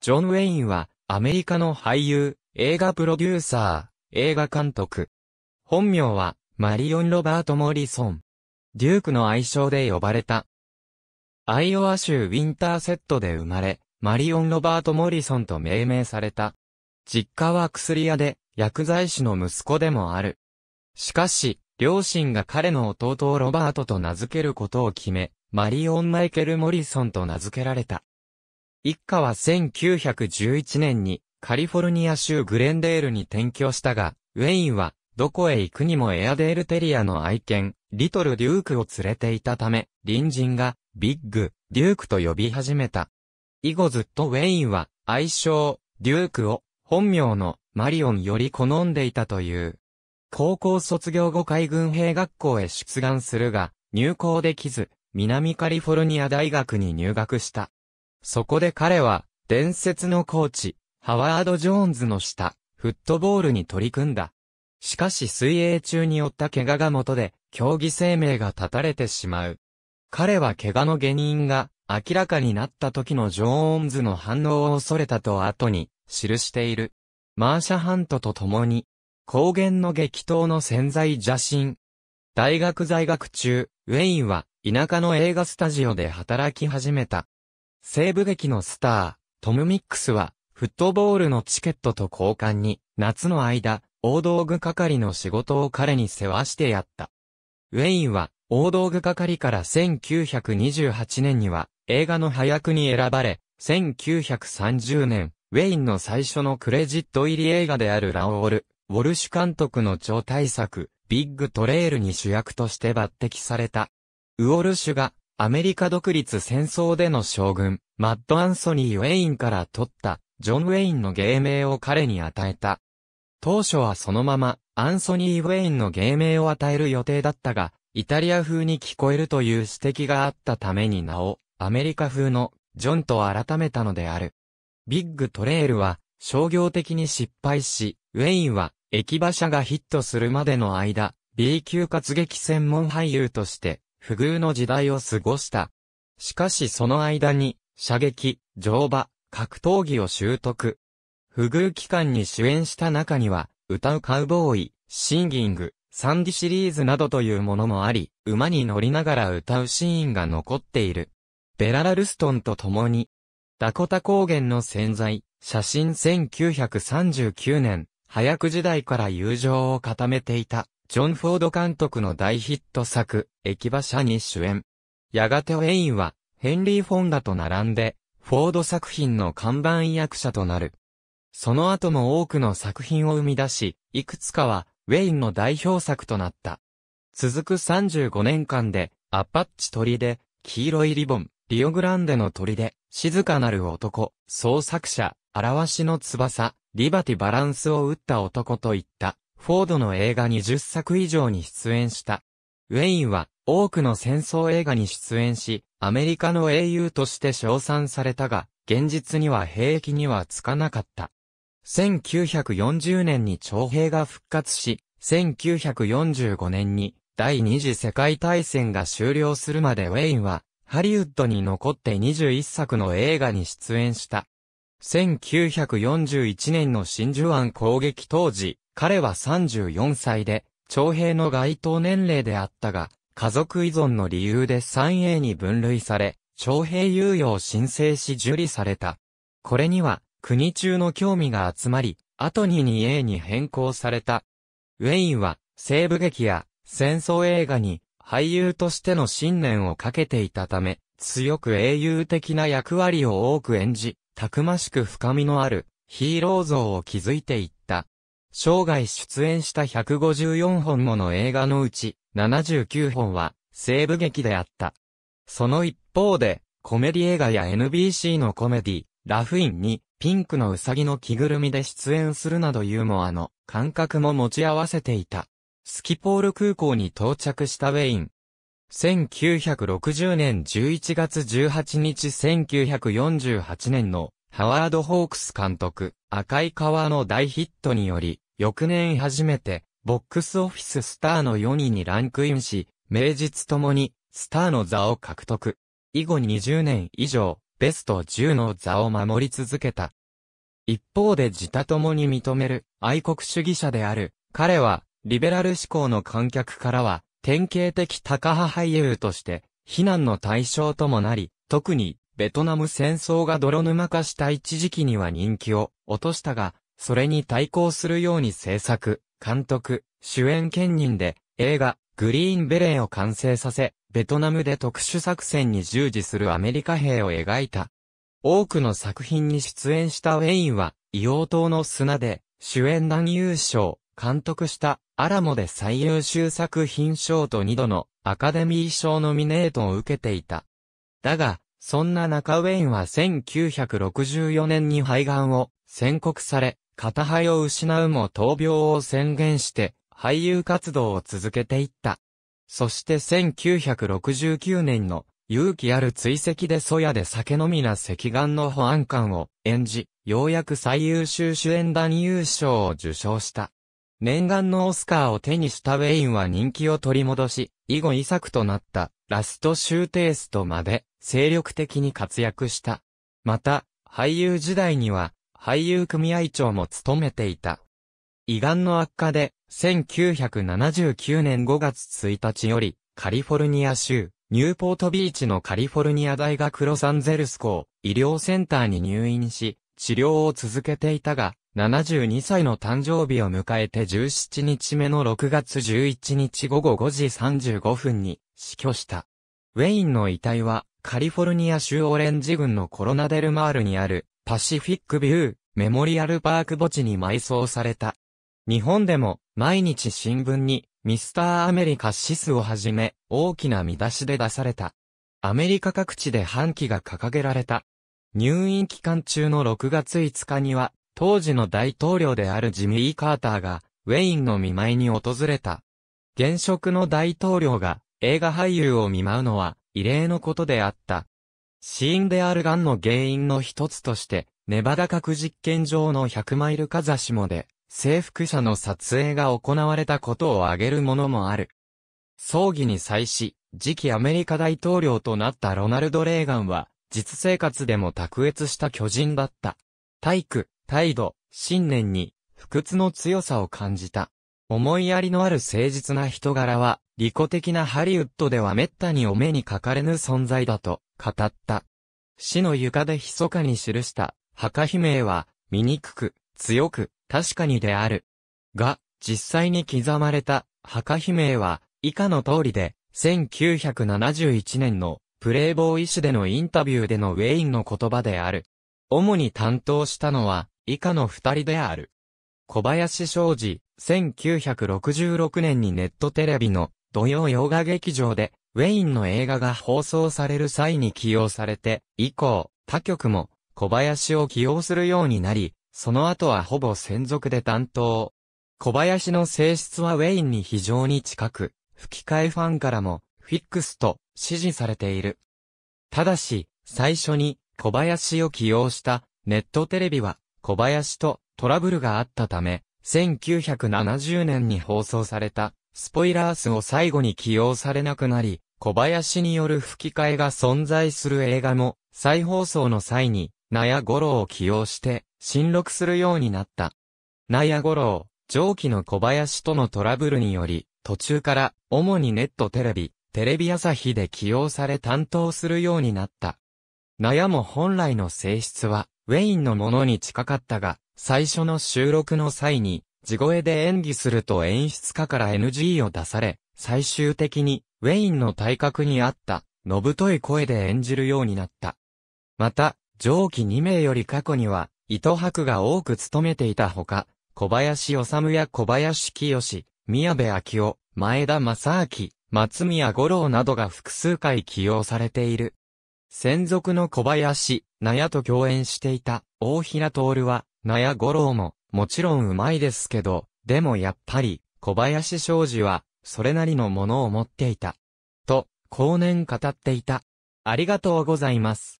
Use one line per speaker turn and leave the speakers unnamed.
ジョン・ウェインは、アメリカの俳優、映画プロデューサー、映画監督。本名は、マリオン・ロバート・モリソン。デュークの愛称で呼ばれた。アイオワ州ウィンターセットで生まれ、マリオン・ロバート・モリソンと命名された。実家は薬屋で、薬剤師の息子でもある。しかし、両親が彼の弟をロバートと名付けることを決め、マリオン・マイケル・モリソンと名付けられた。一家は1911年にカリフォルニア州グレンデールに転居したが、ウェインはどこへ行くにもエアデールテリアの愛犬、リトル・デュークを連れていたため、隣人がビッグ、デュークと呼び始めた。以後ずっとウェインは愛称、デュークを本名のマリオンより好んでいたという。高校卒業後海軍兵学校へ出願するが、入校できず、南カリフォルニア大学に入学した。そこで彼は、伝説のコーチ、ハワード・ジョーンズの下、フットボールに取り組んだ。しかし水泳中に負った怪我が元で、競技生命が絶たれてしまう。彼は怪我の原因が明らかになった時のジョーンズの反応を恐れたと後に記している。マーシャハントと共に、高原の激闘の潜在邪神。大学在学中、ウェインは田舎の映画スタジオで働き始めた。西部劇のスター、トム・ミックスは、フットボールのチケットと交換に、夏の間、大道具係の仕事を彼に世話してやった。ウェインは、大道具係から1928年には、映画の早役に選ばれ、1930年、ウェインの最初のクレジット入り映画であるラオール、ウォルシュ監督の超大作、ビッグトレールに主役として抜擢された。ウォルシュがアメリカ独立戦争での将軍、マッド・アンソニー・ウェインから取った、ジョン・ウェインの芸名を彼に与えた。当初はそのまま、アンソニー・ウェインの芸名を与える予定だったが、イタリア風に聞こえるという指摘があったために名を、アメリカ風の、ジョンと改めたのである。ビッグトレールは、商業的に失敗し、ウェインは、駅馬車がヒットするまでの間、B 級活劇専門俳優として、不遇の時代を過ごした。しかしその間に、射撃、乗馬、格闘技を習得。不遇期間に主演した中には、歌うカウボーイ、シンギング、サンディシリーズなどというものもあり、馬に乗りながら歌うシーンが残っている。ベララルストンと共に、ダコタ高原の潜在、写真1939年、早く時代から友情を固めていた。ジョン・フォード監督の大ヒット作、駅馬車に主演。やがてウェインは、ヘンリー・フォンダと並んで、フォード作品の看板役者となる。その後も多くの作品を生み出し、いくつかは、ウェインの代表作となった。続く35年間で、アパッチ鳥で、黄色いリボン、リオグランデの鳥で、静かなる男、創作者、あらわしの翼、リバティバランスを打った男といったフォードの映画20作以上に出演した。ウェインは多くの戦争映画に出演し、アメリカの英雄として称賛されたが、現実には兵役にはつかなかった。1940年に徴兵が復活し、1945年に第二次世界大戦が終了するまでウェインは、ハリウッドに残って21作の映画に出演した。1941年の真珠湾攻撃当時、彼は34歳で、徴兵の該当年齢であったが、家族依存の理由で 3A に分類され、徴兵猶予を申請し受理された。これには、国中の興味が集まり、後に 2A に変更された。ウェインは、西部劇や戦争映画に俳優としての信念をかけていたため、強く英雄的な役割を多く演じ、たくましく深みのあるヒーロー像を築いていっ生涯出演した154本もの映画のうち、79本は、西部劇であった。その一方で、コメディ映画や NBC のコメディ、ラフインに、ピンクのウサギの着ぐるみで出演するなどユーモアの感覚も持ち合わせていた。スキポール空港に到着したウェイン。1960年11月18日1948年のハワード・ホークス監督、赤い川の大ヒットにより、翌年初めて、ボックスオフィススターの4位にランクインし、名実ともに、スターの座を獲得。以後20年以上、ベスト10の座を守り続けた。一方で自他ともに認める愛国主義者である、彼は、リベラル志向の観客からは、典型的高派俳優として、非難の対象ともなり、特にベトナム戦争が泥沼化した一時期には人気を落としたが、それに対抗するように制作、監督、主演兼任で映画、グリーンベレーを完成させ、ベトナムで特殊作戦に従事するアメリカ兵を描いた。多くの作品に出演したウェインは、硫黄島の砂で、主演男優賞、監督したアラモで最優秀作品賞と2度のアカデミー賞ノミネートを受けていた。だが、そんな中ウェインは1964年に肺がんを宣告され、片肺を失うも闘病を宣言して、俳優活動を続けていった。そして1969年の勇気ある追跡でそやで酒飲みな赤眼の保安官を演じ、ようやく最優秀主演男優賞を受賞した。念願のオスカーを手にしたウェインは人気を取り戻し、以後遺作となったラストシューテーストまで精力的に活躍した。また、俳優時代には俳優組合長も務めていた。胃がんの悪化で1979年5月1日よりカリフォルニア州ニューポートビーチのカリフォルニア大学ロサンゼルス校医療センターに入院し治療を続けていたが72歳の誕生日を迎えて17日目の6月11日午後5時35分に死去した。ウェインの遺体はカリフォルニア州オレンジ郡のコロナデルマールにあるパシフィックビューメモリアルパーク墓地に埋葬された。日本でも毎日新聞にミスターアメリカシスをはじめ大きな見出しで出された。アメリカ各地で半旗が掲げられた。入院期間中の6月5日には当時の大統領であるジミー・カーターが、ウェインの見舞いに訪れた。現職の大統領が映画俳優を見舞うのは異例のことであった。死因であるンの原因の一つとして、ネバダ核実験場の100マイル風下で、征服者の撮影が行われたことを挙げるものもある。葬儀に際し、次期アメリカ大統領となったロナルド・レーガンは、実生活でも卓越した巨人だった。体育、態度、信念に、不屈の強さを感じた。思いやりのある誠実な人柄は、利己的なハリウッドでは滅多にお目にかかれぬ存在だと語った。死の床で密かに記した墓碑銘は、醜く、強く、確かにである。が、実際に刻まれた墓碑銘は、以下の通りで、1971年のプレイボーイ誌でのインタビューでのウェインの言葉である。主に担当したのは、以下の二人である。小林昌司、1966年にネットテレビの土曜洋画劇場で、ウェインの映画が放送される際に起用されて、以降、他局も小林を起用するようになり、その後はほぼ専属で担当。小林の性質はウェインに非常に近く、吹き替えファンからも、フィックスと支持されている。ただし、最初に小林を起用したネットテレビは小林とトラブルがあったため、1970年に放送された、スポイラースを最後に起用されなくなり、小林による吹き替えが存在する映画も、再放送の際に、ナヤゴロを起用して、新録するようになった。ナヤゴロ上記の小林とのトラブルにより、途中から、主にネットテレビ、テレビ朝日で起用され担当するようになった。ナヤも本来の性質は、ウェインのものに近かったが、最初の収録の際に、地声で演技すると演出家から NG を出され、最終的に、ウェインの体格に合った、のぶとい声で演じるようになった。また、上記2名より過去には、糸白が多く務めていたほか、小林治や小林清、宮部昭夫、前田正明、松宮五郎などが複数回起用されている。専属の小林、ナヤと共演していた大平徹は、ナヤ五郎も、もちろんうまいですけど、でもやっぱり、小林昌司は、それなりのものを持っていた。と、後年語っていた。ありがとうございます。